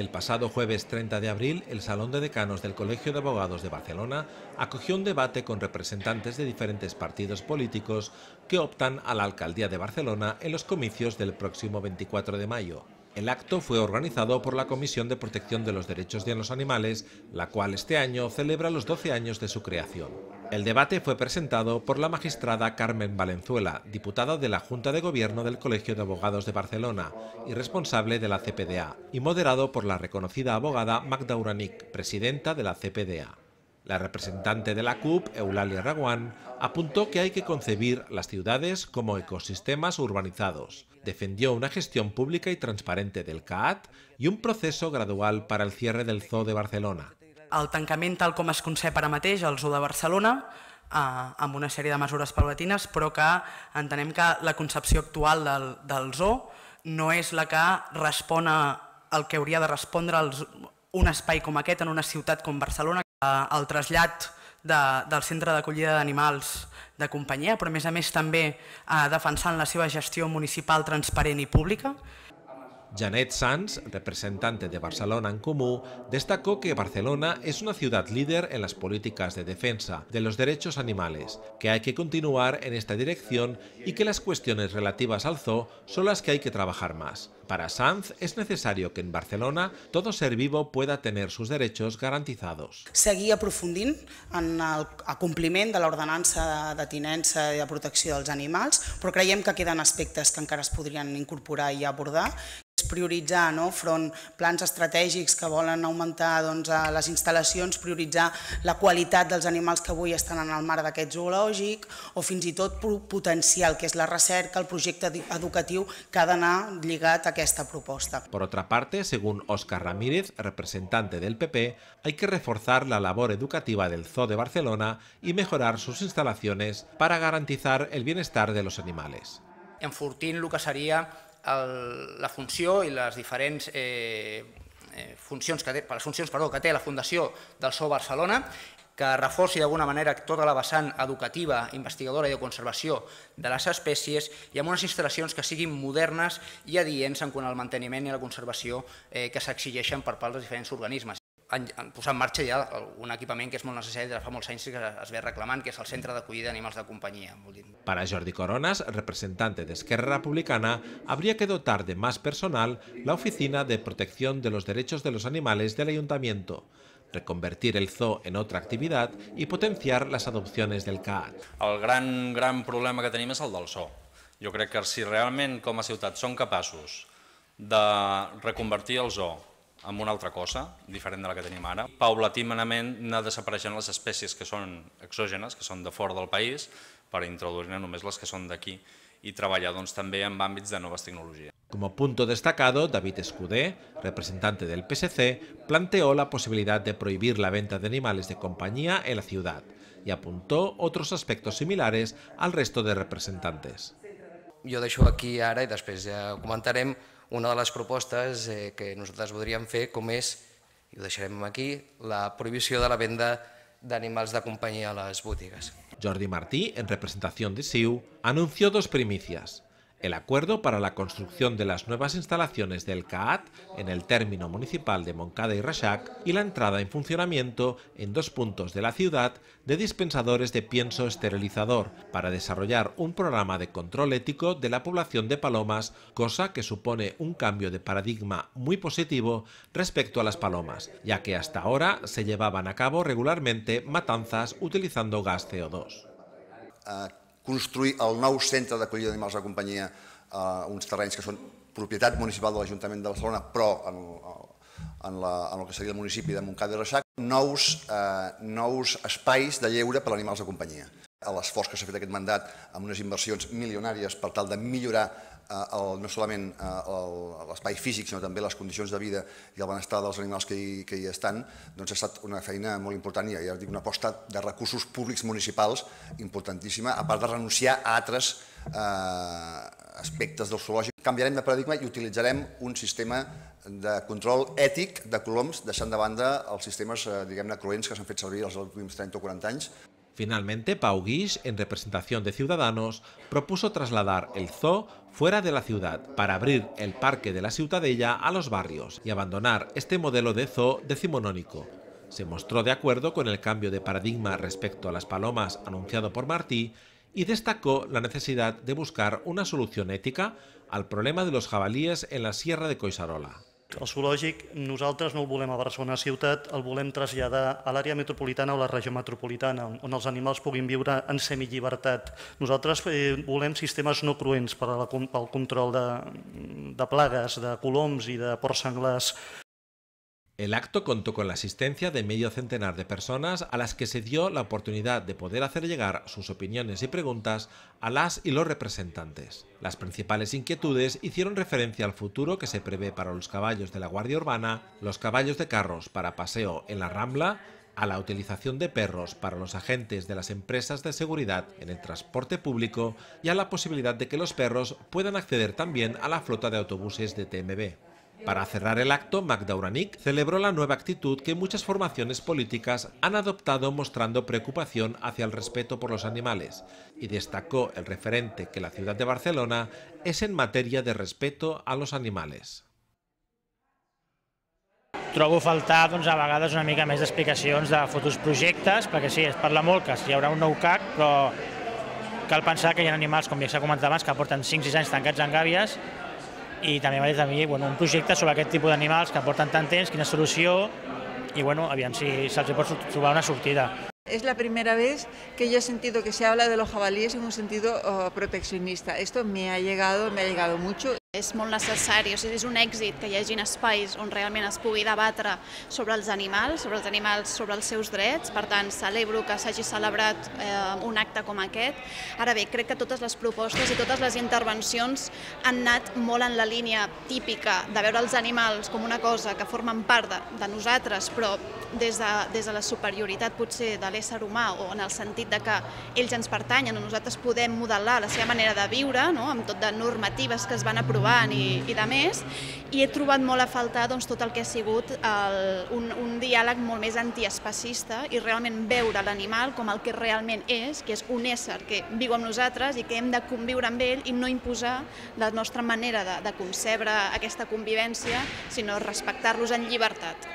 El pasado jueves 30 de abril, el Salón de Decanos del Colegio de Abogados de Barcelona acogió un debate con representantes de diferentes partidos políticos que optan a la Alcaldía de Barcelona en los comicios del próximo 24 de mayo. El acto fue organizado por la Comisión de Protección de los Derechos de los Animales, la cual este año celebra los 12 años de su creación. El debate fue presentado por la magistrada Carmen Valenzuela, diputada de la Junta de Gobierno del Colegio de Abogados de Barcelona y responsable de la CPDA, y moderado por la reconocida abogada Magda Uranic, presidenta de la CPDA. La representante de la CUP, Eulalia Raguán, apuntó que hay que concebir las ciudades como ecosistemas urbanizados. Defendió una gestión pública y transparente del CAAT y un proceso gradual para el cierre del Zoo de Barcelona. el tancament tal com es concep ara mateix al Zoo de Barcelona, eh, amb una sèrie de mesures palatines, però que entenem que la concepció actual del, del zoo no és la que respon al que hauria de respondre un espai com aquest en una ciutat com Barcelona. el trasllat de, del centre d'acollida d'animals de companyia, però a més a més també eh, defensant la seva gestió municipal transparent i pública. Janet Sanz, representante de Barcelona en Comú, destacó que Barcelona es una ciudad líder en las políticas de defensa de los derechos animales, que hay que continuar en esta dirección y que las cuestiones relativas al zoo son las que hay que trabajar más. Para Sanz es necesario que en Barcelona todo ser vivo pueda tener sus derechos garantizados. Seguir aprofundint en el compliment de l'ordenança de tinença i de protecció dels animals, però creiem que queden aspectes que encara es podrien incorporar i abordar prioritzar no? front plans estratègics que volen augmentar doncs, eh, les instal·lacions, prioritzar la qualitat dels animals que avui estan en el mar d'aquest zoològic o fins i tot potenciar el que és la recerca, el projecte educatiu que ha d'anar lligat a aquesta proposta. Por otra parte, según Óscar Ramírez, representante del PP, hay que reforzar la labor educativa del Zoo de Barcelona y mejorar sus instalaciones para garantizar el bienestar de los animales. Enfortint el que seria el, la funció i les diferents eh, eh funcions que té, les funcions perdó, que té la Fundació del Sou Barcelona, que reforci d'alguna manera tota la vessant educativa, investigadora i de conservació de les espècies i amb unes instal·lacions que siguin modernes i adients en quant al manteniment i la conservació eh, que s'exigeixen per part dels diferents organismes han, han posat en marxa ja un equipament que és molt necessari de fa molts anys que es ve reclamant, que és el Centre d'acollida d'animals de companyia. Per a Jordi Coronas, representant de Esquerra Republicana, hauria que dotar de més personal la Oficina de Protecció de los Derechos de los Animales del Ayuntamiento, reconvertir el zoo en otra actividad y potenciar las adopciones del CAAT. El gran, gran problema que tenim és el del zoo. Jo crec que si realment com a ciutat som capaços de reconvertir el zoo amb una altra cosa, diferent de la que tenim ara. Paulatinament anar desapareixent les espècies que són exògenes, que són de fora del país, per introduir-ne només les que són d'aquí i treballar doncs, també en àmbits de noves tecnologies. Como punto destacado, David Escudé, representante del PSC, planteó la posibilidad de prohibir la venta de animales de compañía en la ciudad y apuntó otros aspectos similares al resto de representantes. Jo deixo aquí ara i després ja comentarem una de les propostes eh, que nosaltres voldríem fer, com és, i ho deixarem aquí, la prohibició de la venda d'animals de companyia a les botigues. Jordi Martí, en representació de SIU, anunció dos primícies. El acuerdo para la construcción de las nuevas instalaciones del CAAT en el término municipal de Moncada y Rashak y la entrada en funcionamiento en dos puntos de la ciudad de dispensadores de pienso esterilizador para desarrollar un programa de control ético de la población de palomas, cosa que supone un cambio de paradigma muy positivo respecto a las palomas, ya que hasta ahora se llevaban a cabo regularmente matanzas utilizando gas CO2. construir el nou centre d'acollida d'animals de companyia a eh, uns terrenys que són propietat municipal de l'Ajuntament de Barcelona, però en, en, la, en el que seria el municipi de Montcada i Reixac, nous, eh, nous espais de lleure per a animals de companyia. L'esforç que s'ha fet aquest mandat amb unes inversions milionàries per tal de millorar Eh, no solament eh, l'espai físic, sinó també les condicions de vida i el benestar dels animals que hi, que hi estan, doncs ha estat una feina molt important i ja dic, una aposta de recursos públics municipals importantíssima, a part de renunciar a altres eh, aspectes del zoològic. Canviarem de paradigma i utilitzarem un sistema de control ètic de coloms, deixant de banda els sistemes, eh, diguem-ne, cruents que s'han fet servir els últims 30 o 40 anys. Finalmente, Pau Guix, en representación de Ciudadanos, propuso trasladar el zoo fuera de la ciudad para abrir el parque de la Ciutadella a los barrios y abandonar este modelo de zoo decimonónico. Se mostró de acuerdo con el cambio de paradigma respecto a las palomas anunciado por Martí y destacó la necesidad de buscar una solución ética al problema de los jabalíes en la Sierra de Coisarola. El zoològic nosaltres no el volem a Barcelona ciutat, el volem traslladar a l'àrea metropolitana o la regió metropolitana, on els animals puguin viure en semillibertat. Nosaltres eh, volem sistemes no cruents per al control de, de plagues, de coloms i de porcs senglars. El acto contó con la asistencia de medio centenar de personas a las que se dio la oportunidad de poder hacer llegar sus opiniones y preguntas a las y los representantes. Las principales inquietudes hicieron referencia al futuro que se prevé para los caballos de la Guardia Urbana, los caballos de carros para paseo en la Rambla, a la utilización de perros para los agentes de las empresas de seguridad en el transporte público y a la posibilidad de que los perros puedan acceder también a la flota de autobuses de TMB. Para cerrar el acto, Magda celebró la nueva actitud que muchas formaciones políticas han adoptado mostrando preocupación hacia el respeto por los animales y destacó el referente que la ciudad de Barcelona es en materia de respeto a los animales. trobo faltar doncs, a vegades una mica més d'explicacions de futurs projectes, perquè sí, es parla molt que hi haurà un nou CAC, però cal pensar que hi ha animals, com ja s'ha comentat abans, que porten 5-6 anys tancats en gàbies i també va dir mi bueno, un projecte sobre aquest tipus d'animals que porten tant temps, quina solució, y bueno, aviam si se pot trobar una sortida. Es la primera vez que yo he sentido que se habla de los jabalíes en un sentido oh, proteccionista. Esto me ha llegado, me ha llegado mucho és molt necessari, o sigui, és un èxit que hi hagin espais on realment es pugui debatre sobre els animals, sobre els animals, sobre els seus drets, per tant, celebro que s'hagi celebrat eh, un acte com aquest. Ara bé, crec que totes les propostes i totes les intervencions han anat molt en la línia típica de veure els animals com una cosa que formen part de, de nosaltres, però des de, des de la superioritat potser de l'ésser humà o en el sentit de que ells ens pertanyen o nosaltres podem modelar la seva manera de viure, no? amb tot de normatives que es van aprovar trobant i, i de més, i he trobat molt a faltar doncs, tot el que ha sigut el, un, un diàleg molt més antiespacista i realment veure l'animal com el que realment és, que és un ésser que viu amb nosaltres i que hem de conviure amb ell i no imposar la nostra manera de, de concebre aquesta convivència, sinó respectar-los en llibertat.